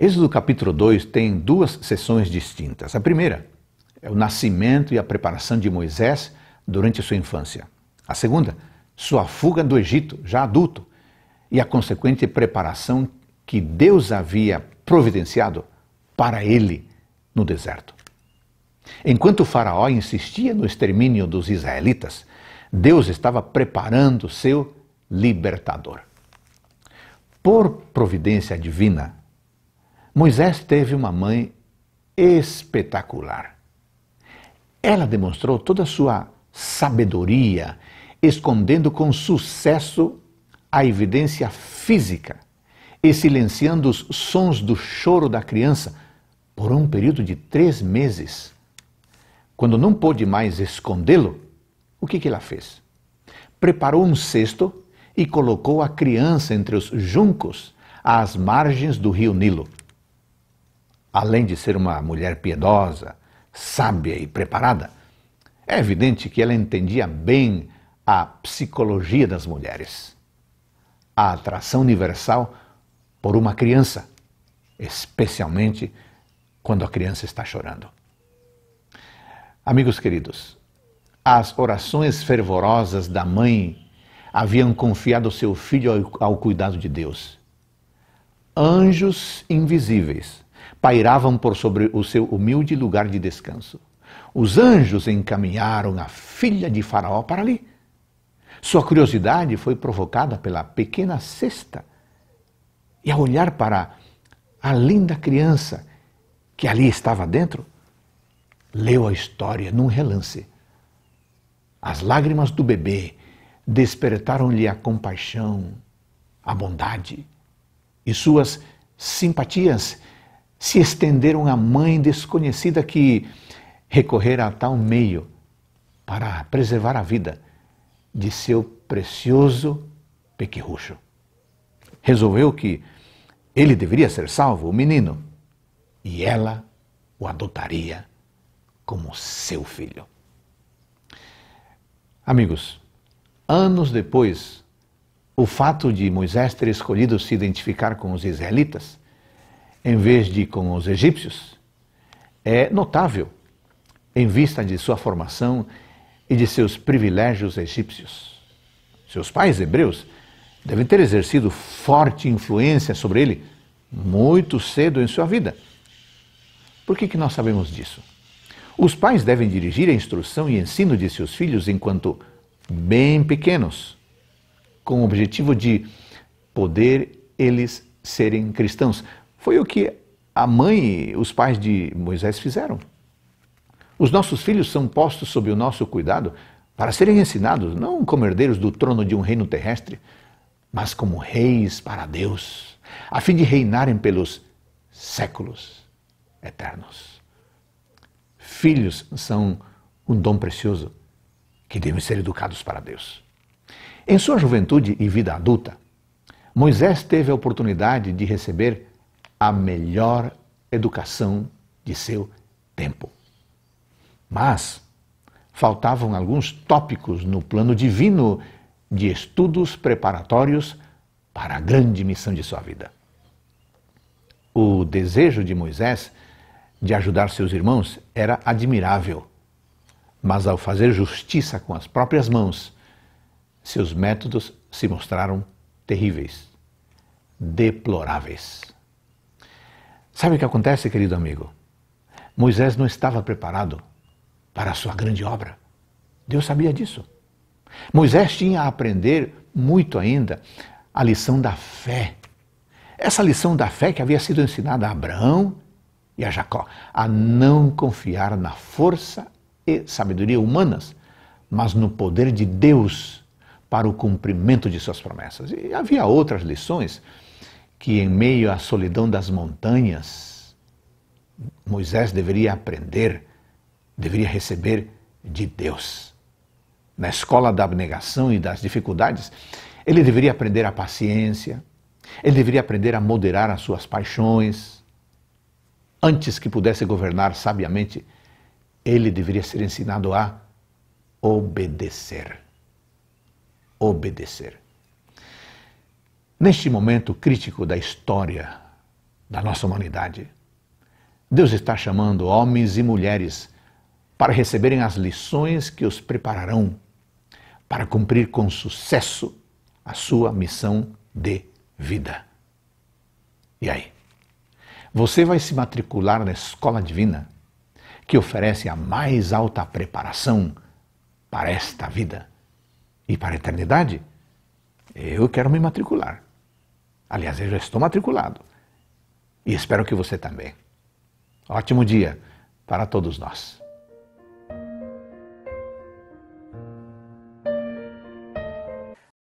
Êxodo capítulo 2 tem duas sessões distintas. A primeira é o nascimento e a preparação de Moisés durante sua infância. A segunda, sua fuga do Egito, já adulto, e a consequente preparação que Deus havia providenciado para ele no deserto. Enquanto Faraó insistia no extermínio dos israelitas, Deus estava preparando seu libertador. Por providência divina, Moisés teve uma mãe espetacular. Ela demonstrou toda a sua sabedoria, escondendo com sucesso a evidência física e silenciando os sons do choro da criança por um período de três meses. Quando não pôde mais escondê-lo, o que, que ela fez? Preparou um cesto e colocou a criança entre os juncos às margens do rio Nilo além de ser uma mulher piedosa, sábia e preparada, é evidente que ela entendia bem a psicologia das mulheres. A atração universal por uma criança, especialmente quando a criança está chorando. Amigos queridos, as orações fervorosas da mãe haviam confiado seu filho ao, ao cuidado de Deus. Anjos invisíveis pairavam por sobre o seu humilde lugar de descanso. Os anjos encaminharam a filha de Faraó para ali. Sua curiosidade foi provocada pela pequena cesta e, ao olhar para a linda criança que ali estava dentro, leu a história num relance. As lágrimas do bebê despertaram-lhe a compaixão, a bondade e suas simpatias se estenderam à mãe desconhecida que recorrera a tal meio para preservar a vida de seu precioso pequerrucho. Resolveu que ele deveria ser salvo, o menino, e ela o adotaria como seu filho. Amigos, anos depois, o fato de Moisés ter escolhido se identificar com os israelitas em vez de com os egípcios, é notável em vista de sua formação e de seus privilégios egípcios. Seus pais hebreus devem ter exercido forte influência sobre ele muito cedo em sua vida. Por que, que nós sabemos disso? Os pais devem dirigir a instrução e ensino de seus filhos enquanto bem pequenos, com o objetivo de poder eles serem cristãos, foi o que a mãe, os pais de Moisés fizeram. Os nossos filhos são postos sob o nosso cuidado para serem ensinados, não como herdeiros do trono de um reino terrestre, mas como reis para Deus, a fim de reinarem pelos séculos eternos. Filhos são um dom precioso que devem ser educados para Deus. Em sua juventude e vida adulta, Moisés teve a oportunidade de receber a melhor educação de seu tempo. Mas faltavam alguns tópicos no plano divino de estudos preparatórios para a grande missão de sua vida. O desejo de Moisés de ajudar seus irmãos era admirável, mas ao fazer justiça com as próprias mãos, seus métodos se mostraram terríveis, deploráveis. Sabe o que acontece, querido amigo? Moisés não estava preparado para a sua grande obra. Deus sabia disso. Moisés tinha a aprender muito ainda a lição da fé. Essa lição da fé que havia sido ensinada a Abraão e a Jacó, a não confiar na força e sabedoria humanas, mas no poder de Deus para o cumprimento de suas promessas. E havia outras lições que, em meio à solidão das montanhas, Moisés deveria aprender, deveria receber de Deus. Na escola da abnegação e das dificuldades, ele deveria aprender a paciência, ele deveria aprender a moderar as suas paixões. Antes que pudesse governar sabiamente, ele deveria ser ensinado a obedecer. Obedecer. Neste momento crítico da história da nossa humanidade, Deus está chamando homens e mulheres para receberem as lições que os prepararão para cumprir com sucesso a sua missão de vida. E aí? Você vai se matricular na escola divina que oferece a mais alta preparação para esta vida e para a eternidade? Eu quero me matricular. Aliás, eu já estou matriculado. E espero que você também. Ótimo dia para todos nós.